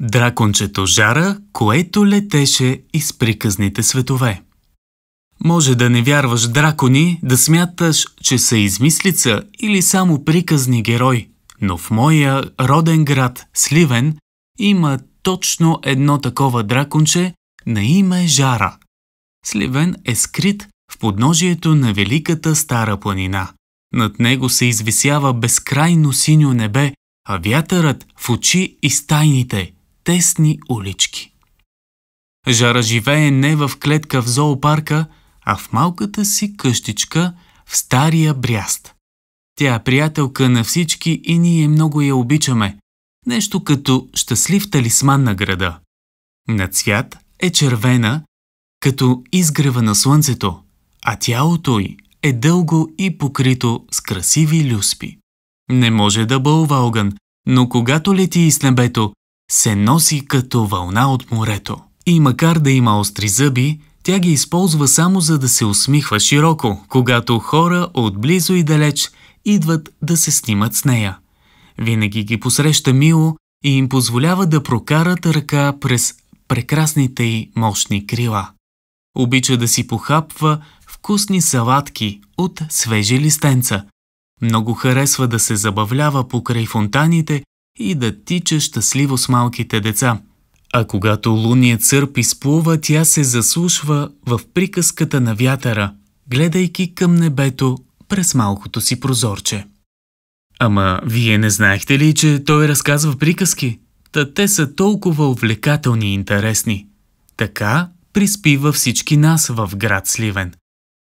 Дракончето Жара, което летеше из приказните светове. Може да не вярваш дракони, да смяташ, че са измислица или само приказни герой, но в моя роден град Сливен има точно едно такова драконче на име Жара. Сливен е скрит в подножието на Великата Стара планина. Над него се извисява безкрайно синьо небе, а вятърът в очи и стайните тесни улички. Жара живее не в клетка в зоопарка, а в малката си къщичка в Стария бряст. Тя е приятелка на всички и ние много я обичаме. Нещо като щастлив талисман на града. На цвят е червена, като изгрева на слънцето, а тялото й е дълго и покрито с красиви люспи. Не може да бълва огън, но когато лети из небето, се носи като вълна от морето. И макар да има остри зъби, тя ги използва само за да се усмихва широко, когато хора от близо и далеч идват да се снимат с нея. Винаги ги посреща мило и им позволява да прокарат ръка през прекрасните й мощни крила. Обича да си похапва вкусни салатки от свежи листенца. Много харесва да се забавлява покрай фонтаните и да тича щастливо с малките деца. А когато луния църп изплува, тя се заслушва в приказката на вятъра, гледайки към небето през малкото си прозорче. Ама вие не знаехте ли, че той разказва приказки? Та те са толкова увлекателни и интересни. Така приспива всички нас в град Сливен.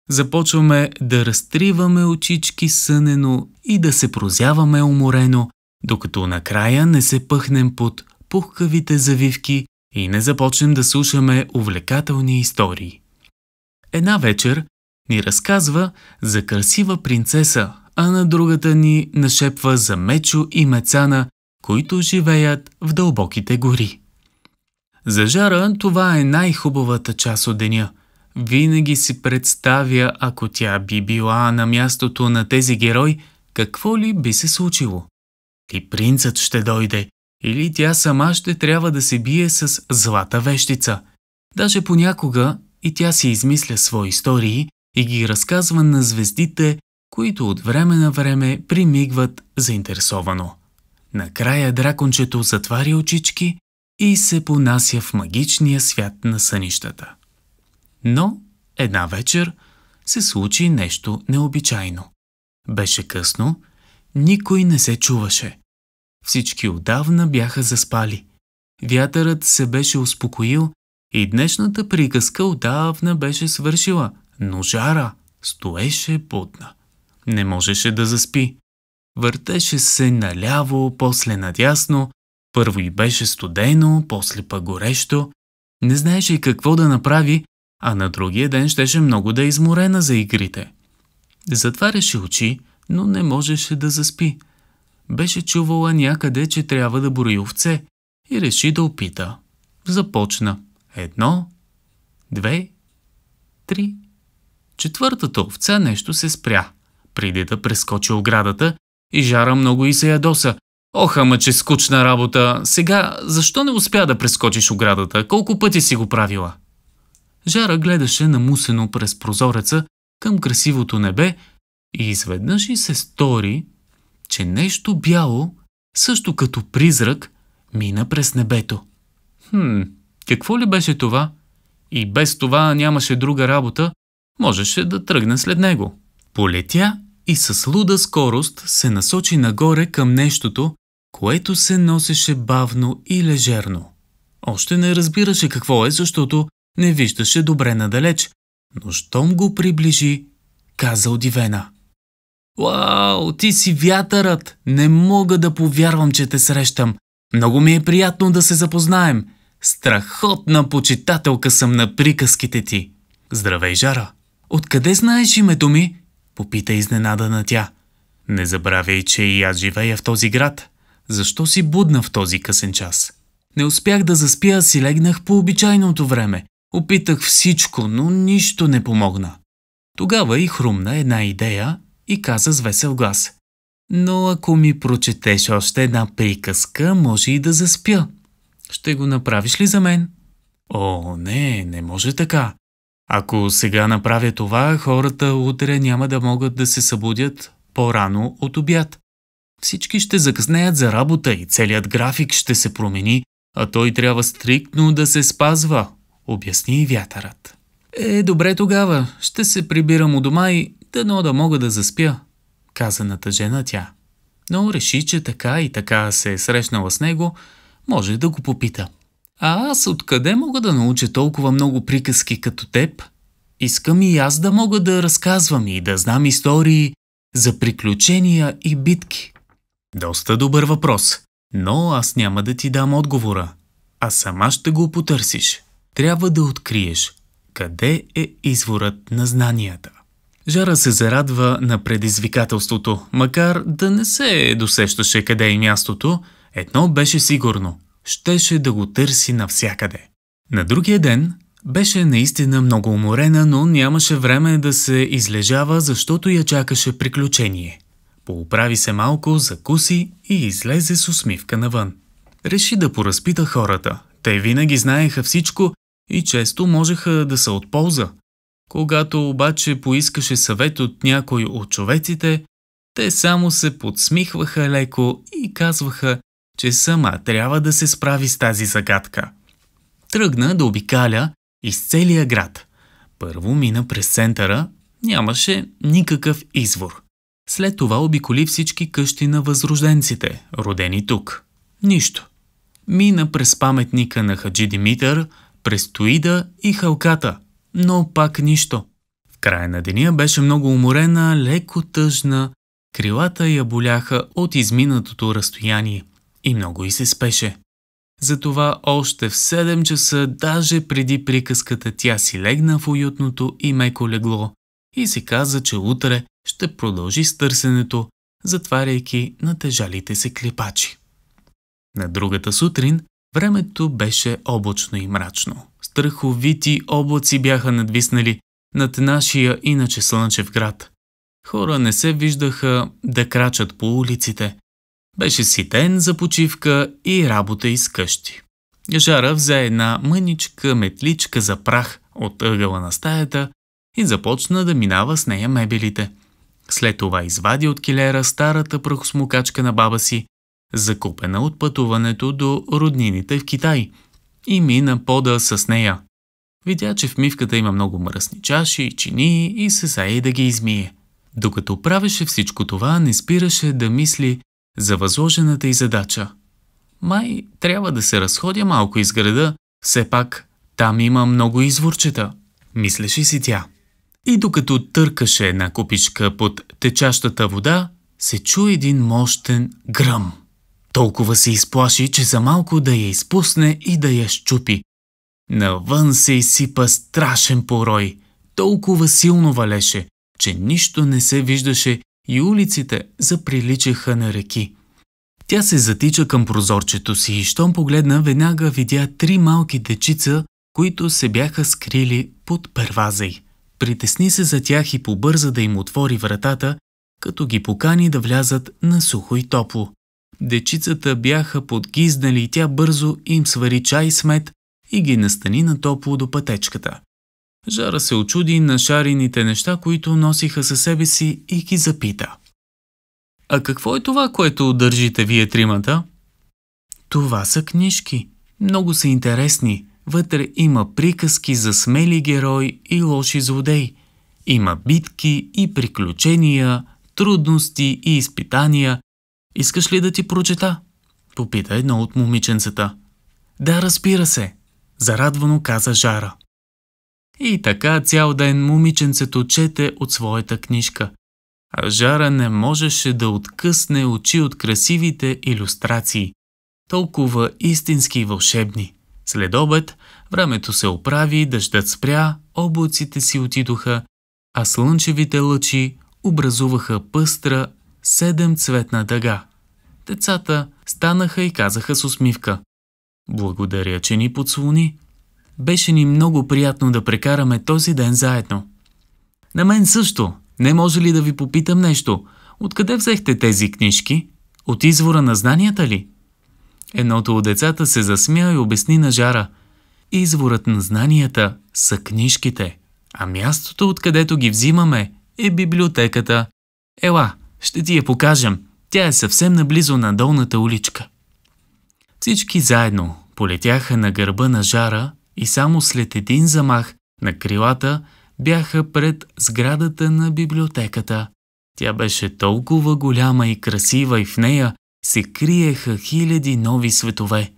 Започваме да разтриваме очички сънено и да се прозяваме уморено, докато накрая не се пъхнем под пухкавите завивки и не започнем да слушаме увлекателни истории. Една вечер ни разказва за красива принцеса, а на другата ни нашепва за Мечо и Мецана, които живеят в дълбоките гори. За Жара това е най-хубавата част от деня. Винаги си представя, ако тя би била на мястото на тези герой, какво ли би се случило. И принцът ще дойде, или тя сама ще трябва да се бие с злата вещица. Даже понякога и тя си измисля свои истории и ги разказва на звездите, които от време на време примигват заинтересовано. Накрая дракончето затваря очички и се понася в магичния свят на сънищата. Но една вечер се случи нещо необичайно. Беше късно никой не се чуваше. Всички отдавна бяха заспали. Вятърът се беше успокоил и днешната приказка отдавна беше свършила, но жара стоеше будна. Не можеше да заспи. Въртеше се наляво, после надясно, първо и беше студено, после пък горещо. Не знаеше какво да направи, а на другия ден щеше много да е изморена за игрите. Затваряше очи, но не можеше да заспи. Беше чувала някъде, че трябва да брои овце и реши да опита. Започна. Едно, две, три. Четвъртата овца нещо се спря, преди да прескочи оградата и жара много и се ядоса. Ох, ама че скучна работа! Сега, защо не успя да прескочиш оградата? Колко пъти си го правила? Жара гледаше намусено през прозореца към красивото небе и изведнъж и се стори, че нещо бяло, също като призрак, мина през небето. Хм, какво ли беше това? И без това нямаше друга работа, можеше да тръгне след него. Полетя и с луда скорост се насочи нагоре към нещото, което се носеше бавно и лежерно. Още не разбираше какво е, защото не виждаше добре надалеч, но щом го приближи, каза удивена. Вау, ти си вятърът! Не мога да повярвам, че те срещам. Много ми е приятно да се запознаем. Страхотна почитателка съм на приказките ти. Здравей, Жара! Откъде знаеш името ми? Попита изненада на тя. Не забравяй, че и аз живея в този град. Защо си будна в този късен час? Не успях да заспя, си легнах по обичайното време. Опитах всичко, но нищо не помогна. Тогава и хрумна една идея и каза с весел глас. Но ако ми прочетеш още една приказка, може и да заспя. Ще го направиш ли за мен? О, не, не може така. Ако сега направя това, хората утре няма да могат да се събудят по-рано от обяд. Всички ще закъснеят за работа и целият график ще се промени, а той трябва стриктно да се спазва, обясни и вятърът. Е, добре тогава, ще се прибирам у дома и Дано да мога да заспя, каза натъжена тя. Но реши, че така и така се е срещнала с него, може да го попита. А аз откъде мога да науча толкова много приказки като теб? Искам и аз да мога да разказвам и да знам истории за приключения и битки. Доста добър въпрос, но аз няма да ти дам отговора, а сама ще го потърсиш. Трябва да откриеш къде е изворът на знанията. Жара се зарадва на предизвикателството, макар да не се досещаше къде е мястото, едно беше сигурно – щеше да го търси навсякъде. На другия ден беше наистина много уморена, но нямаше време да се излежава, защото я чакаше приключение. Поуправи се малко, закуси и излезе с усмивка навън. Реши да поразпита хората. Те винаги знаеха всичко и често можеха да са от полза – когато обаче поискаше съвет от някой от човеците, те само се подсмихваха леко и казваха, че сама трябва да се справи с тази загадка. Тръгна да обикаля из целия град. Първо мина през центъра, нямаше никакъв извор. След това обиколи всички къщи на възрожденците, родени тук. Нищо. Мина през паметника на Хаджи Димитър, през Тоида и Халката, но пак нищо. В края на деня беше много уморена, леко тъжна, крилата я боляха от изминатото разстояние и много и се спеше. Затова още в 7 часа, даже преди приказката, тя си легна в уютното и меко легло и си каза, че утре ще продължи с търсенето, затваряйки на тежалите се клепачи. На другата сутрин времето беше облачно и мрачно страховити облаци бяха надвиснали над нашия иначе слънчев град. Хора не се виждаха да крачат по улиците. Беше си ден за почивка и работа из къщи. Жара взе една мъничка метличка за прах от ъгъла на стаята и започна да минава с нея мебелите. След това извади от килера старата прахосмукачка на баба си, закупена от пътуването до роднините в Китай – и мина пода с нея. Видя, че в мивката има много мръсни чаши и чини и се зае да ги измие. Докато правеше всичко това, не спираше да мисли за възложената й задача. Май трябва да се разходя малко из града, все пак там има много изворчета, мислеше си тя. И докато търкаше една купичка под течащата вода, се чу един мощен гръм. Толкова се изплаши, че за малко да я изпусне и да я щупи. Навън се изсипа страшен порой. Толкова силно валеше, че нищо не се виждаше и улиците заприличаха на реки. Тя се затича към прозорчето си и щом погледна, веднага видя три малки дечица, които се бяха скрили под первазай. Притесни се за тях и побърза да им отвори вратата, като ги покани да влязат на сухо и топло. Дечицата бяха подгизнали и тя бързо им свари чай с мед и ги настани на топло до пътечката. Жара се очуди на шарините неща, които носиха със себе си и ги запита. А какво е това, което държите вие тримата? Това са книжки. Много са интересни. Вътре има приказки за смели герои и лоши злодеи. Има битки и приключения, трудности и изпитания, Искаш ли да ти прочета? Попита едно от момиченцата. Да, разбира се, зарадвано каза Жара. И така цял ден момиченцето чете от своята книжка. А Жара не можеше да откъсне очи от красивите иллюстрации. Толкова истински и вълшебни. След обед времето се оправи, дъждът спря, облаците си отидоха, а слънчевите лъчи образуваха пъстра Седем цветна дъга. Децата станаха и казаха с усмивка. Благодаря, че ни подслони. Беше ни много приятно да прекараме този ден заедно. На мен също. Не може ли да ви попитам нещо? Откъде взехте тези книжки? От извора на знанията ли? Едното от децата се засмя и обясни на Жара. Изворът на знанията са книжките, а мястото, откъдето ги взимаме, е библиотеката. Ела, ще ти я покажем. Тя е съвсем наблизо на долната уличка. Всички заедно полетяха на гърба на жара и само след един замах на крилата бяха пред сградата на библиотеката. Тя беше толкова голяма и красива и в нея се криеха хиляди нови светове.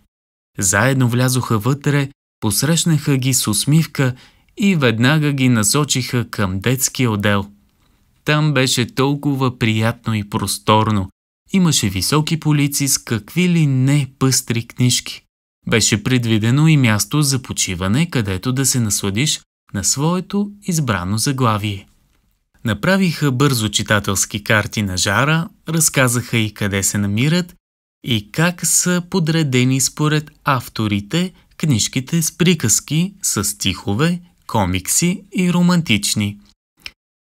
Заедно влязоха вътре, посрещнаха ги с усмивка и веднага ги насочиха към детския отдел – там беше толкова приятно и просторно. Имаше високи полици с какви ли не пъстри книжки. Беше предвидено и място за почиване, където да се насладиш на своето избрано заглавие. Направиха бързо читателски карти на жара, разказаха и къде се намират и как са подредени според авторите книжките с приказки, с стихове, комикси и романтични –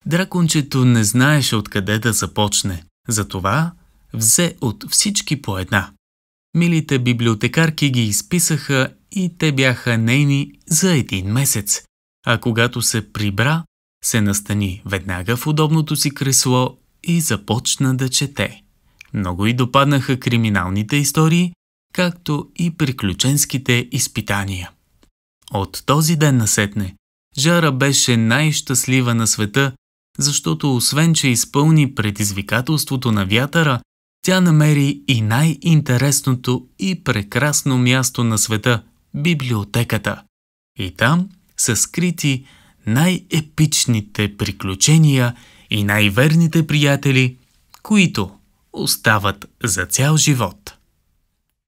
Дракончето не знаеше откъде да започне, затова взе от всички по една. Милите библиотекарки ги изписаха и те бяха нейни за един месец. А когато се прибра, се настани веднага в удобното си кресло и започна да чете. Много и допаднаха криминалните истории, както и приключенските изпитания. От този ден насетне, Жара беше най-щастлива на света защото освен, че изпълни предизвикателството на вятъра, тя намери и най-интересното и прекрасно място на света – библиотеката. И там са скрити най-епичните приключения и най-верните приятели, които остават за цял живот.